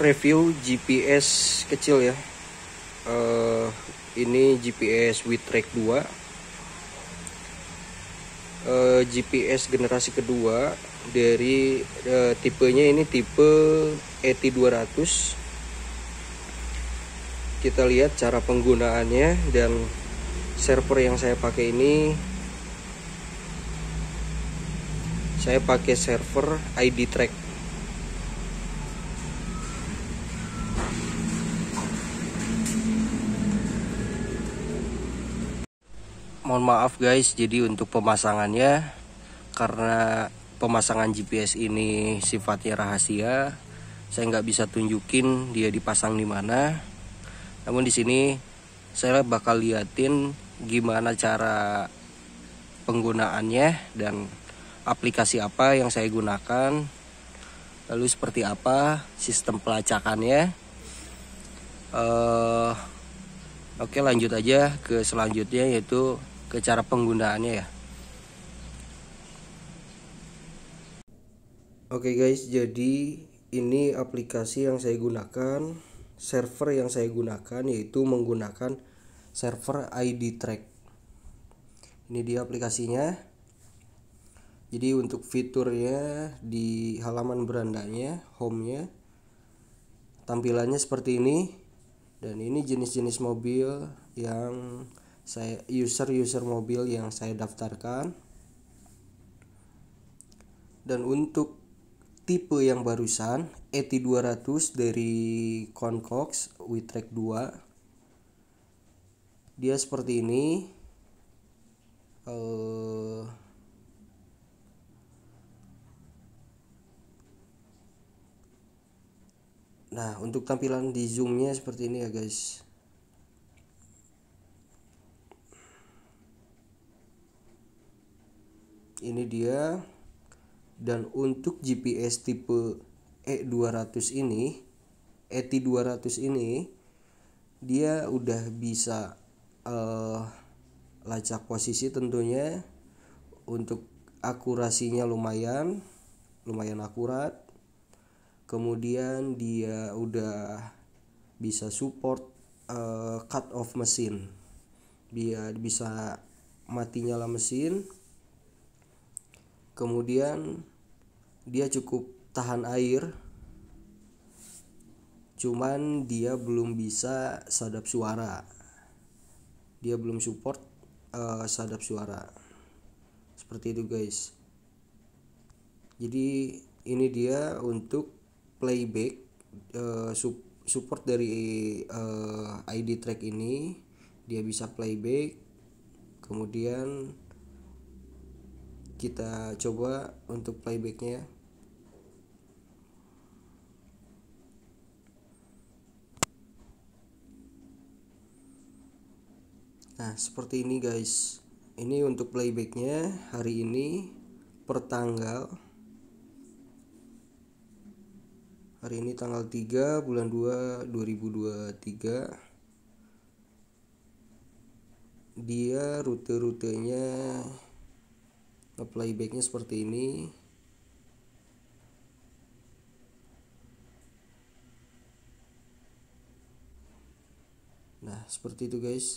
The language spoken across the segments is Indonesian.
review GPS kecil ya uh, ini GPS track 2 uh, eh, GPS generasi kedua dari uh, tipenya ini tipe ET200 kita lihat cara penggunaannya dan server yang saya pakai ini saya pakai server ID Track mohon maaf guys jadi untuk pemasangannya karena pemasangan GPS ini sifatnya rahasia saya nggak bisa tunjukin dia dipasang di mana namun di sini saya bakal liatin gimana cara penggunaannya dan aplikasi apa yang saya gunakan lalu seperti apa sistem pelacakannya uh, oke lanjut aja ke selanjutnya yaitu ke cara penggunaannya ya Oke okay guys, jadi ini aplikasi yang saya gunakan, server yang saya gunakan yaitu menggunakan server ID Track. Ini dia aplikasinya. Jadi untuk fiturnya di halaman berandanya, home-nya tampilannya seperti ini. Dan ini jenis-jenis mobil yang saya user-user mobil yang saya daftarkan dan untuk tipe yang barusan ET200 dari Concox Witrek 2 dia seperti ini uh, nah untuk tampilan di zoomnya seperti ini ya guys ini dia dan untuk GPS tipe E200 ini ET200 ini dia udah bisa uh, lacak posisi tentunya untuk akurasinya lumayan lumayan akurat kemudian dia udah bisa support uh, cut off mesin dia bisa mati nyala mesin kemudian dia cukup tahan air cuman dia belum bisa sadap suara dia belum support uh, sadap suara seperti itu guys jadi ini dia untuk playback uh, support dari uh, eh, ID track ini dia bisa playback kemudian kita coba untuk playbacknya ya. Nah seperti ini guys Ini untuk playbacknya hari ini Pertanggal Hari ini tanggal 3 bulan 2 2023 Dia rute-rutenya playbacknya seperti ini nah seperti itu guys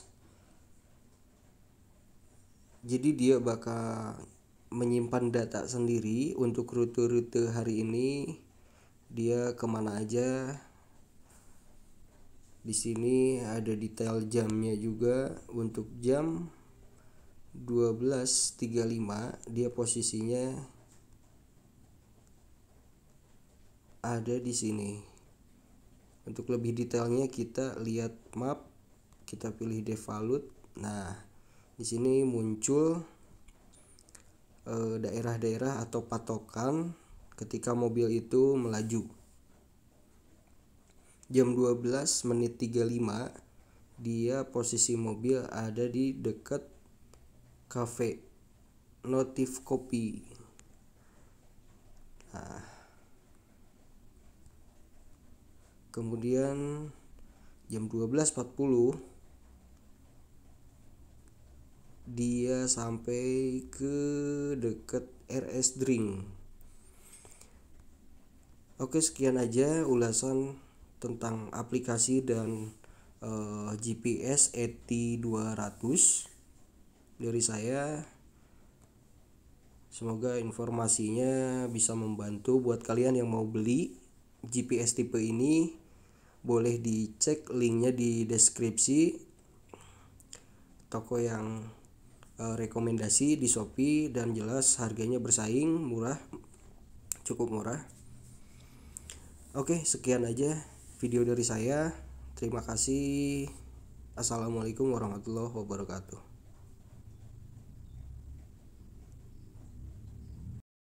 jadi dia bakal menyimpan data sendiri untuk rute-rute hari ini dia kemana aja di sini ada detail jamnya juga untuk jam 12.35 dia posisinya ada di sini untuk lebih detailnya kita lihat map kita pilih default nah di sini muncul eh, daerah-daerah atau patokan ketika mobil itu melaju jam 12 menit 35 dia posisi mobil ada di dekat cafe notif kopi nah kemudian jam 12.40 dia sampai ke dekat RS Drink Oke sekian aja ulasan tentang aplikasi dan uh, GPS ET200 dari saya semoga informasinya bisa membantu buat kalian yang mau beli GPS tipe ini boleh dicek linknya di deskripsi toko yang eh, rekomendasi di Shopee dan jelas harganya bersaing murah cukup murah oke sekian aja video dari saya terima kasih assalamualaikum warahmatullahi wabarakatuh